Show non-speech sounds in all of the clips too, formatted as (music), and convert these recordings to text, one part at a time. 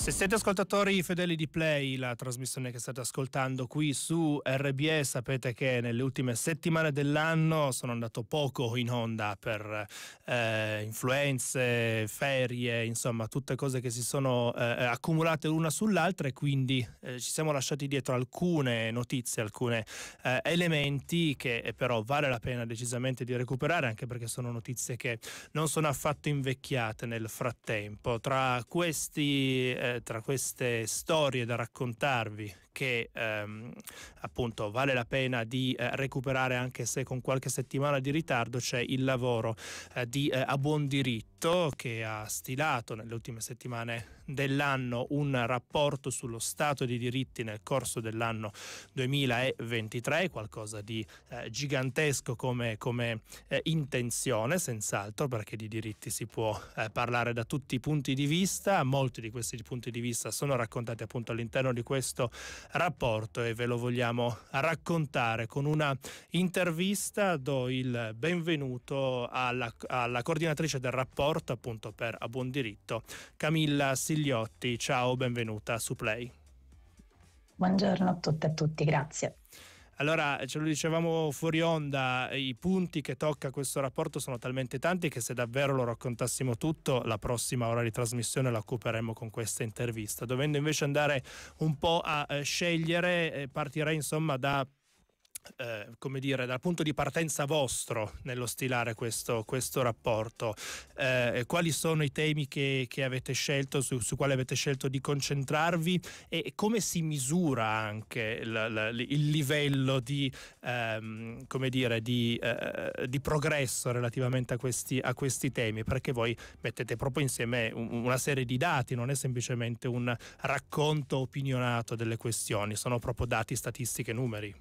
Se siete ascoltatori fedeli di Play, la trasmissione che state ascoltando qui su RBS, sapete che nelle ultime settimane dell'anno sono andato poco in onda per eh, influenze, ferie, insomma tutte cose che si sono eh, accumulate l'una sull'altra e quindi eh, ci siamo lasciati dietro alcune notizie, alcuni eh, elementi che eh, però vale la pena decisamente di recuperare anche perché sono notizie che non sono affatto invecchiate nel frattempo. Tra questi eh, eh, tra queste storie da raccontarvi che ehm, appunto vale la pena di eh, recuperare anche se con qualche settimana di ritardo c'è il lavoro eh, di eh, A Buon Diritto che ha stilato nelle ultime settimane dell'anno un rapporto sullo stato di diritti nel corso dell'anno 2023, qualcosa di eh, gigantesco come, come eh, intenzione senz'altro perché di diritti si può eh, parlare da tutti i punti di vista, molti di questi punti di vista sono raccontati appunto all'interno di questo rapporto e ve lo vogliamo raccontare con una intervista. Do il benvenuto alla, alla coordinatrice del rapporto appunto per A Buon Diritto, Camilla Sigliotti. Ciao, benvenuta su Play. Buongiorno a tutte e a tutti, grazie. Allora, ce lo dicevamo fuori onda, i punti che tocca questo rapporto sono talmente tanti che se davvero lo raccontassimo tutto, la prossima ora di trasmissione la occuperemo con questa intervista. Dovendo invece andare un po' a eh, scegliere, eh, partirei insomma da eh, come dire, dal punto di partenza vostro nello stilare questo, questo rapporto, eh, quali sono i temi che, che avete scelto, su, su, quali avete scelto di concentrarvi e come si misura anche l, il livello di, ehm, dire, di, eh, di, progresso relativamente a questi, a questi, temi? Perché voi mettete proprio insieme una serie di dati, non è semplicemente un racconto opinionato delle questioni, sono proprio dati, statistiche, numeri.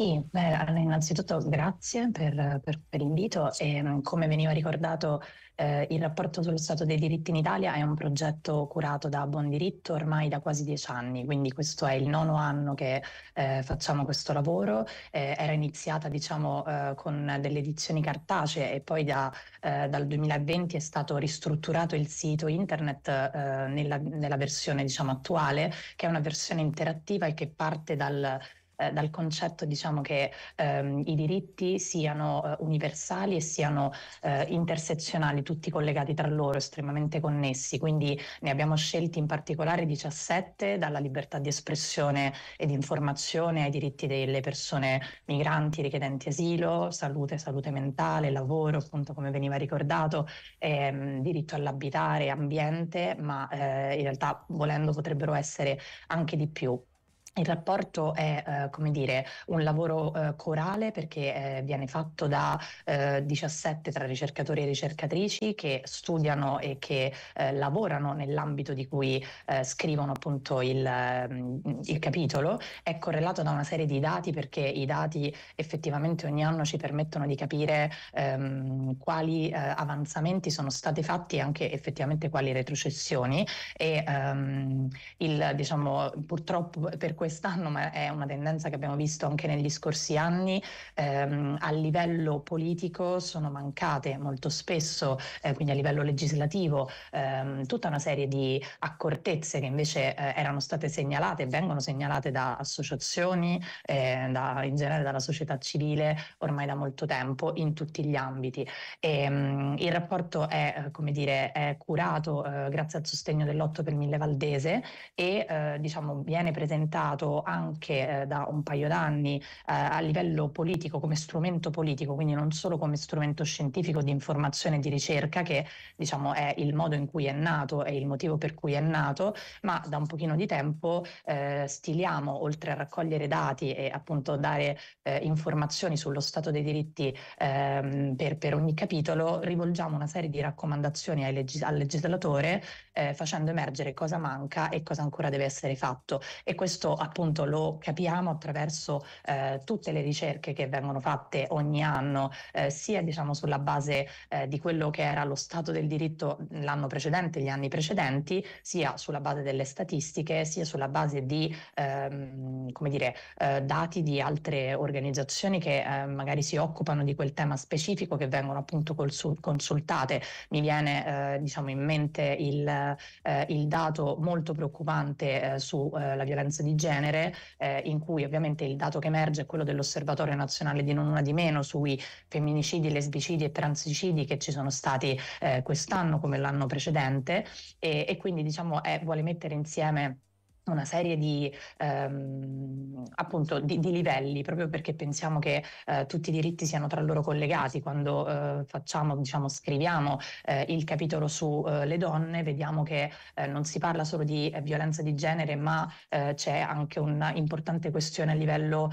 Sì, beh, innanzitutto grazie per, per, per l'invito e mm, come veniva ricordato eh, il rapporto sullo stato dei diritti in Italia è un progetto curato da Buon Diritto ormai da quasi dieci anni, quindi questo è il nono anno che eh, facciamo questo lavoro, eh, era iniziata diciamo eh, con delle edizioni cartacee e poi da, eh, dal 2020 è stato ristrutturato il sito internet eh, nella, nella, versione diciamo attuale che è una versione interattiva e che parte dal eh, dal concetto diciamo, che ehm, i diritti siano eh, universali e siano eh, intersezionali, tutti collegati tra loro, estremamente connessi. Quindi ne abbiamo scelti in particolare 17, dalla libertà di espressione e di informazione ai diritti delle persone migranti, richiedenti asilo, salute, salute mentale, lavoro, appunto come veniva ricordato, ehm, diritto all'abitare, ambiente, ma eh, in realtà volendo potrebbero essere anche di più. Il rapporto è, eh, come dire, un lavoro eh, corale perché eh, viene fatto da 17 eh, tra ricercatori e ricercatrici che studiano e che eh, lavorano nell'ambito di cui eh, scrivono appunto il, mm, il, capitolo. È correlato da una serie di dati perché i dati effettivamente ogni anno ci permettono di capire ehm, quali avanzamenti sono stati fatti e anche effettivamente quali retrocessioni e ehm, il, diciamo, purtroppo per quest'anno, ma è una tendenza che abbiamo visto anche negli scorsi anni, ehm, a livello politico sono mancate molto spesso, eh, quindi a livello legislativo, ehm, tutta una serie di accortezze che invece eh, erano state segnalate e vengono segnalate da associazioni, eh, da, in generale dalla società civile ormai da molto tempo in tutti gli ambiti. E, ehm, mh, il rapporto è, eh, come dire, è curato eh, grazie al sostegno dell'Otto per Mille Valdese e eh, diciamo, viene presentato utilizzato anche eh, da un paio d'anni eh, a livello politico come strumento politico, quindi non solo come strumento scientifico di informazione e di ricerca, che diciamo è il modo in cui è nato e il motivo per cui è nato, ma da un pochino di tempo eh, stiliamo, oltre a raccogliere dati e appunto dare eh, informazioni sullo stato dei diritti ehm, per, per, ogni capitolo, rivolgiamo una serie di raccomandazioni legis- al legislatore eh, facendo emergere cosa manca e cosa ancora deve essere fatto. E questo appunto lo capiamo attraverso eh, tutte le ricerche che vengono fatte ogni anno, eh, sia diciamo sulla base eh, di quello che era lo stato del diritto l'anno precedente, gli anni precedenti, sia sulla base delle statistiche, sia sulla base di ehm, come dire, eh, dati di altre organizzazioni che eh, magari si occupano di quel tema specifico che vengono appunto consultate. Mi viene eh, diciamo in mente il, il dato molto preoccupante sulla violenza di genere genere, eh, in cui ovviamente il dato che emerge è quello dell'Osservatorio Nazionale di Non Una di Meno sui femminicidi, lesbicidi e transicidi che ci sono stati eh, quest'anno come l'anno precedente e, e quindi diciamo è, vuole mettere insieme una serie di, ehm, appunto, di, di, livelli, proprio perché pensiamo che eh, tutti i diritti siano tra loro collegati. Quando eh, facciamo, diciamo, scriviamo eh, il capitolo sulle eh, donne, vediamo che eh, non si parla solo di eh, violenza di genere, ma c'è anche un'importante questione a livello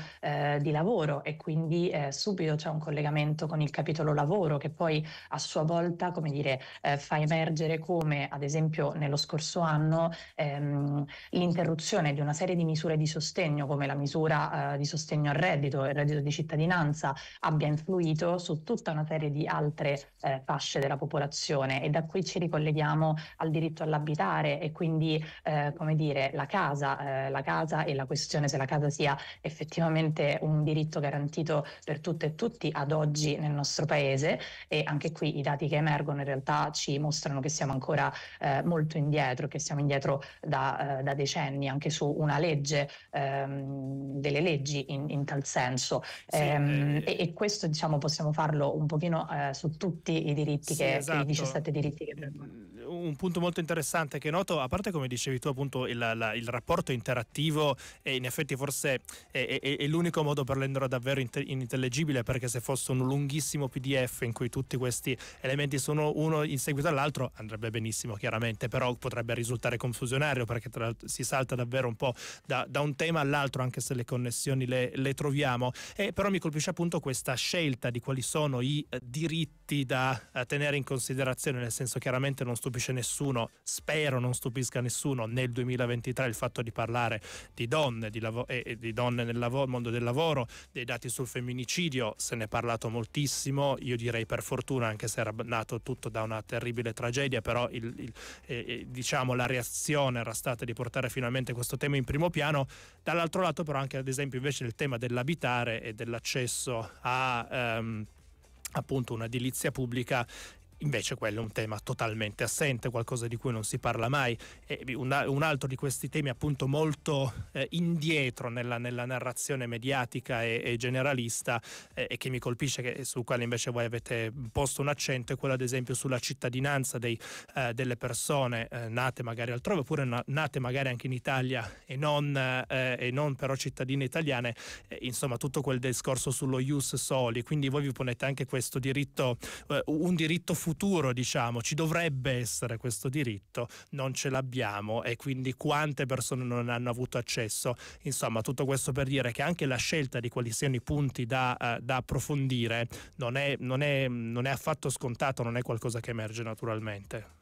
di lavoro e quindi subito c'è un collegamento con il capitolo lavoro che poi a sua volta, come dire, fa emergere come, ad esempio, nello scorso anno ehm, l'interrogazione l'interruzione di una serie di misure di sostegno, come la misura eh, di sostegno al reddito e il reddito di cittadinanza, abbia influito su tutta una serie di altre eh, fasce della popolazione e da qui ci ricolleghiamo al diritto all'abitare e quindi, eh, come dire, la casa, eh, la casa e la questione se la casa sia effettivamente un diritto garantito per tutte e tutti ad oggi nel nostro paese e anche qui i dati che emergono in realtà ci mostrano che siamo ancora eh, molto indietro, che siamo indietro da, eh, da decenni anni anche su una legge, ehm, delle leggi in, in tal senso sì, ehm, eh, e, e, questo diciamo possiamo farlo un pochino eh, su tutti i diritti sì, che, esatto. i 17 diritti che abbiamo. Ehm, un punto molto interessante che noto, a parte come dicevi tu appunto il, la, il rapporto interattivo e in effetti forse è, è, è l'unico modo per renderlo davvero inintellegibile perché se fosse un lunghissimo PDF in cui tutti questi elementi sono uno in seguito all'altro andrebbe benissimo chiaramente, però potrebbe risultare confusionario perché tra, si salta davvero un po' da, da, un tema all'altro anche se le connessioni le, le troviamo. E, però mi colpisce appunto questa scelta di quali sono i eh, diritti da eh, tenere in considerazione, nel senso chiaramente non stupisce nessuno, spero non stupisca nessuno nel 2023 il fatto di parlare di donne, di, lav- eh, di donne nel lav- mondo del lavoro, dei dati sul femminicidio, se ne è parlato moltissimo, io direi per fortuna anche se era nato tutto da una terribile tragedia, però il, il, eh, eh, diciamo la reazione era stata di portare finalmente questo tema in primo piano, dall'altro lato però anche ad esempio invece il tema dell'abitare e dell'accesso a... Ehm, appunto un'edilizia pubblica Invece quello è un tema totalmente assente, qualcosa di cui non si parla mai. Una, un altro di questi temi appunto molto eh, indietro nella, nella, narrazione mediatica e, e generalista eh, e che mi colpisce, che, sul quale invece voi avete posto un accento, è quello ad esempio sulla cittadinanza dei, eh, delle persone eh, nate magari altrove oppure na- nate magari anche in Italia e non, eh, e non però cittadine italiane. Eh, insomma tutto quel discorso sullo ius soli. Quindi voi vi ponete anche questo diritto, un diritto fondamentale futuro, diciamo, ci dovrebbe essere questo diritto, non ce l'abbiamo e quindi quante persone non hanno avuto accesso. Insomma, tutto questo per dire che anche la scelta di quali siano i punti da, uh, da approfondire non è, non, è, non è affatto scontato, non è qualcosa che emerge naturalmente.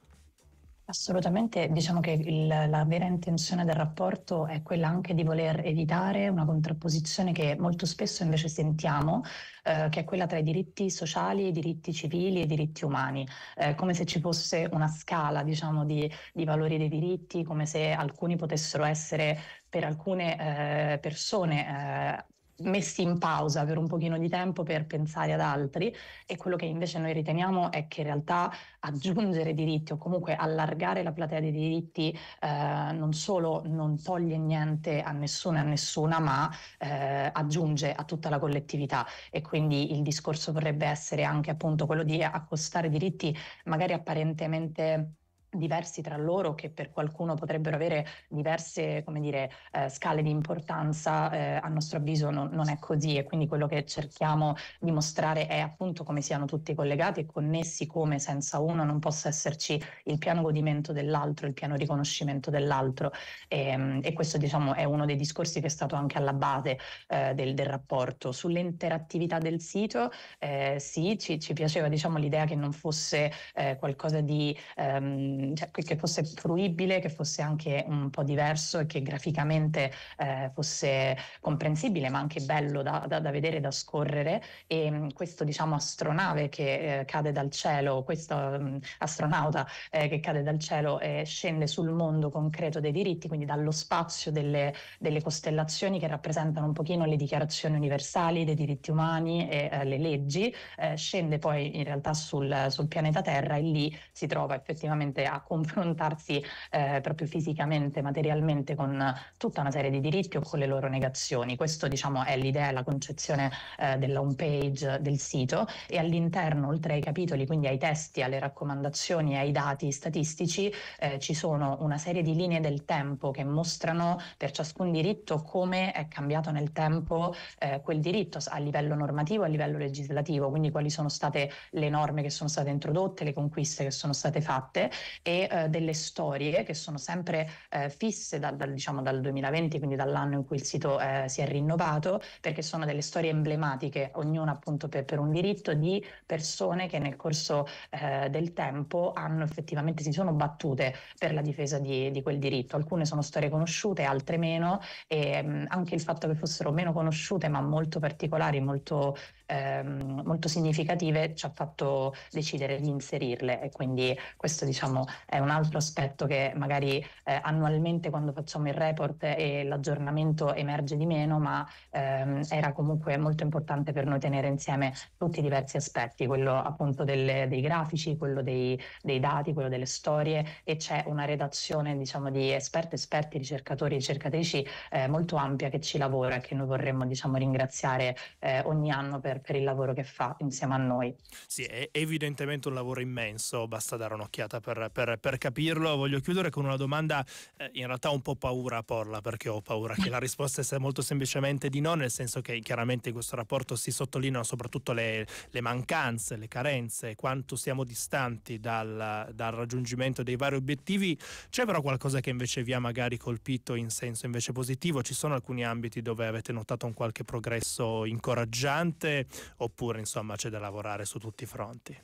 Assolutamente, diciamo che il, la vera intenzione del rapporto è quella anche di voler evitare una contrapposizione che molto spesso invece sentiamo, eh, che è quella tra i diritti sociali, i diritti civili e i diritti umani, eh, come se ci fosse una scala diciamo, di, di valori dei diritti, come se alcuni potessero essere per alcune eh, persone eh, messi in pausa per un pochino di tempo per pensare ad altri e quello che invece noi riteniamo è che in realtà aggiungere diritti o comunque allargare la platea dei diritti eh, non solo non toglie niente a nessuno e a nessuna ma eh, aggiunge a tutta la collettività e quindi il discorso vorrebbe essere anche appunto quello di accostare diritti magari apparentemente diversi tra loro che per qualcuno potrebbero avere diverse come dire, eh, scale di importanza, eh, a nostro avviso no, non è così e quindi quello che cerchiamo di mostrare è appunto come siano tutti collegati e connessi, come senza uno non possa esserci il piano godimento dell'altro, il piano riconoscimento dell'altro e, ehm, e questo diciamo è uno dei discorsi che è stato anche alla base eh, del, del, rapporto. Sull'interattività del sito eh, sì, ci, ci piaceva diciamo, l'idea che non fosse eh, qualcosa di... Ehm, Mm, cioè, che fosse fruibile, che fosse anche un po' diverso e che graficamente eh, fosse comprensibile, ma anche bello da, da, da vedere, da scorrere. E mh, mm, questo, diciamo, astronave che eh, cade dal cielo, questo mh, mm, astronauta eh, che cade dal cielo e scende sul mondo concreto dei diritti, quindi dallo spazio delle, delle costellazioni che rappresentano un pochino le dichiarazioni universali dei diritti umani e eh, le leggi, eh, scende poi in realtà sul, sul pianeta Terra e lì si trova effettivamente a confrontarsi eh, proprio fisicamente, materialmente con tutta una serie di diritti o con le loro negazioni. Questo diciamo è l'idea, la concezione eh, della home page del sito e all'interno, oltre ai capitoli, quindi ai testi, alle raccomandazioni e ai dati statistici, eh, ci sono una serie di linee del tempo che mostrano per ciascun diritto come è cambiato nel tempo eh, quel diritto a livello normativo, a livello legislativo, quindi quali sono state le norme che sono state introdotte, le conquiste che sono state fatte e eh, delle storie che sono sempre eh, fisse dal, dal, diciamo, dal 2020, quindi dall'anno in cui il sito eh, si è rinnovato, perché sono delle storie emblematiche, ognuna appunto per, per un diritto, di persone che nel corso eh, del tempo hanno effettivamente si sono battute per la difesa di, di quel diritto. Alcune sono storie conosciute, altre meno, e mh, mm, anche il fatto che fossero meno conosciute ma molto particolari, molto Ehm, molto significative ci ha fatto decidere di inserirle e quindi questo diciamo è un altro aspetto che magari eh, annualmente quando facciamo il report e l'aggiornamento emerge di meno, ma ehm, era comunque molto importante per noi tenere insieme tutti i diversi aspetti, quello appunto delle, dei grafici, quello dei, dei, dati, quello delle storie e c'è una redazione diciamo di esperti, esperti, ricercatori, ricercatrici eh, molto ampia che ci lavora e che noi vorremmo diciamo ringraziare eh, ogni anno per, per il lavoro che fa insieme a noi. Sì, è evidentemente un lavoro immenso, basta dare un'occhiata per, per, per, capirlo, voglio chiudere con una domanda, eh, in realtà un po' paura a porla perché ho paura che la risposta sia molto semplicemente di no, nel senso che chiaramente in questo rapporto si sottolineano soprattutto le, le mancanze, le carenze, quanto siamo distanti dal, dal, raggiungimento dei vari obiettivi. C'è però qualcosa che invece vi ha magari colpito in senso invece positivo? Ci sono alcuni ambiti dove avete notato un qualche progresso incoraggiante oppure insomma c'è da lavorare su tutti i fronti?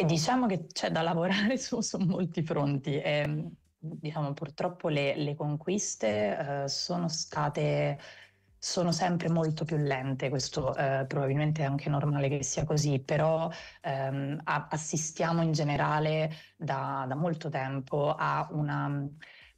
E diciamo che c'è da lavorare (laughs) su, su molti fronti. E, ehm, diciamo, purtroppo le, le conquiste eh, sono state sono sempre molto più lente, questo eh, probabilmente è anche normale che sia così, però ehm, assistiamo in generale da, da molto tempo a una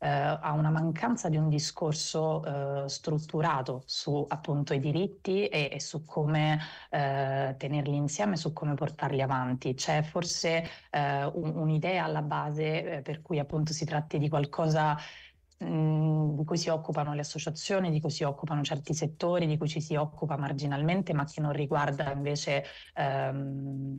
eh, a una mancanza di un discorso eh, strutturato su appunto i diritti e, e su come eh, tenerli insieme, su come portarli avanti. C'è forse eh, un, un'idea alla base eh, per cui appunto si tratti di qualcosa Mm, di cui si occupano le associazioni, di cui si occupano certi settori, di cui ci si occupa marginalmente, ma che non riguarda invece ehm,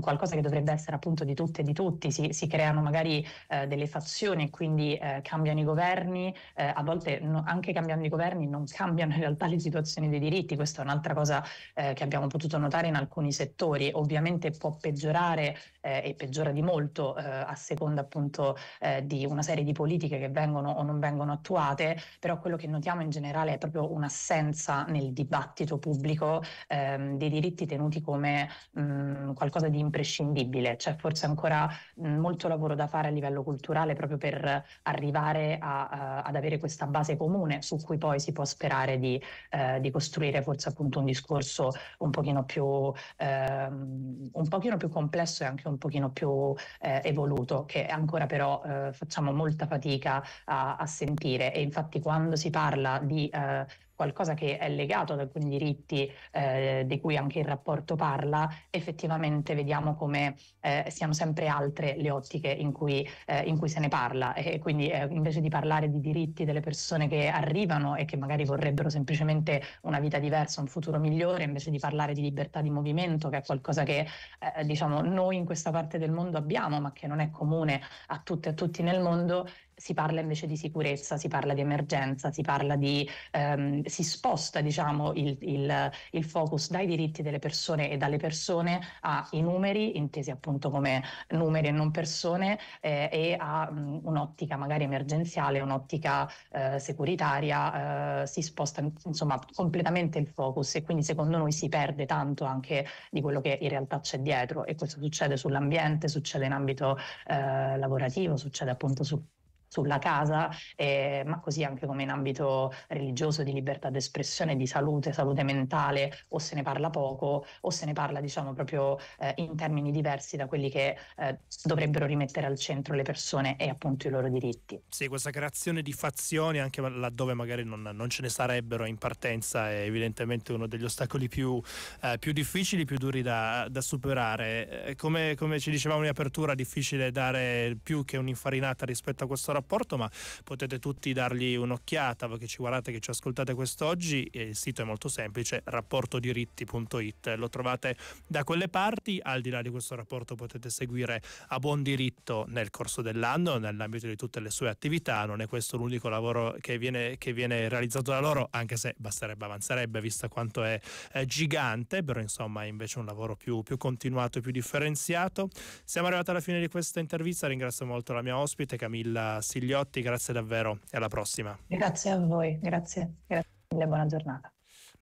qualcosa che dovrebbe essere appunto di tutte e di tutti. Si, si creano magari eh, delle fazioni e quindi eh, cambiano i governi, eh, a volte no, anche cambiando i governi non cambiano in realtà le situazioni dei diritti, questa è un'altra cosa eh, che abbiamo potuto notare in alcuni settori. Ovviamente può peggiorare eh, e peggiora di molto eh, a seconda appunto di una serie di politiche che vengono o non non vengono attuate, però quello che notiamo in generale è proprio un'assenza nel dibattito pubblico ehm, dei diritti tenuti come mh, qualcosa di imprescindibile, c'è forse ancora mh, molto lavoro da fare a livello culturale proprio per arrivare a, a, ad avere questa base comune su cui poi si può sperare di, eh, di costruire forse appunto un discorso un pochino più, eh, un pochino più complesso e anche un pochino più eh, evoluto, che ancora però eh, facciamo molta fatica a, a sentire e infatti quando si parla di eh, qualcosa che è legato ad alcuni diritti eh, di cui anche il rapporto parla, effettivamente vediamo come eh, siano sempre altre le ottiche in cui, eh, in cui se ne parla e quindi eh, invece di parlare di diritti delle persone che arrivano e che magari vorrebbero semplicemente una vita diversa, un futuro migliore, invece di parlare di libertà di movimento, che è qualcosa che eh, diciamo noi in questa parte del mondo abbiamo, ma che non è comune a tutte e a tutti nel mondo, si parla invece di sicurezza, si parla di emergenza, si parla di ehm, si sposta diciamo, il, il, il, focus dai diritti delle persone e dalle persone ai numeri, intesi appunto come numeri e non persone, eh, e a mh, un'ottica magari emergenziale, un'ottica eh, securitaria, eh, si sposta insomma completamente il focus e quindi secondo noi si perde tanto anche di quello che in realtà c'è dietro e questo succede sull'ambiente, succede in ambito eh, lavorativo, succede appunto su sulla casa, eh, ma così anche come in ambito religioso di libertà d'espressione, di salute, salute mentale, o se ne parla poco, o se ne parla diciamo proprio eh, in termini diversi da quelli che eh, dovrebbero rimettere al centro le persone e appunto i loro diritti. Sì, questa creazione di fazioni anche laddove magari non, non ce ne sarebbero in partenza è evidentemente uno degli ostacoli più, eh, più difficili, più duri da, da superare. Eh, come, come, ci dicevamo in apertura, difficile dare più che un'infarinata rispetto a questo rapporto rapporto, ma potete tutti dargli un'occhiata, voi che ci guardate, che ci ascoltate quest'oggi, il sito è molto semplice, rapportodiritti.it, lo trovate da quelle parti, al di là di questo rapporto potete seguire a buon diritto nel corso dell'anno, nell'ambito di tutte le sue attività, non è questo l'unico lavoro che viene, che viene realizzato da loro, anche se basterebbe, avanzerebbe, vista quanto è eh, gigante, però insomma è invece un lavoro più, più continuato e più differenziato. Siamo arrivati alla fine di questa intervista, ringrazio molto la mia ospite Camilla Stigliotti, grazie davvero e alla prossima. Grazie a voi, grazie, grazie mille, buona giornata.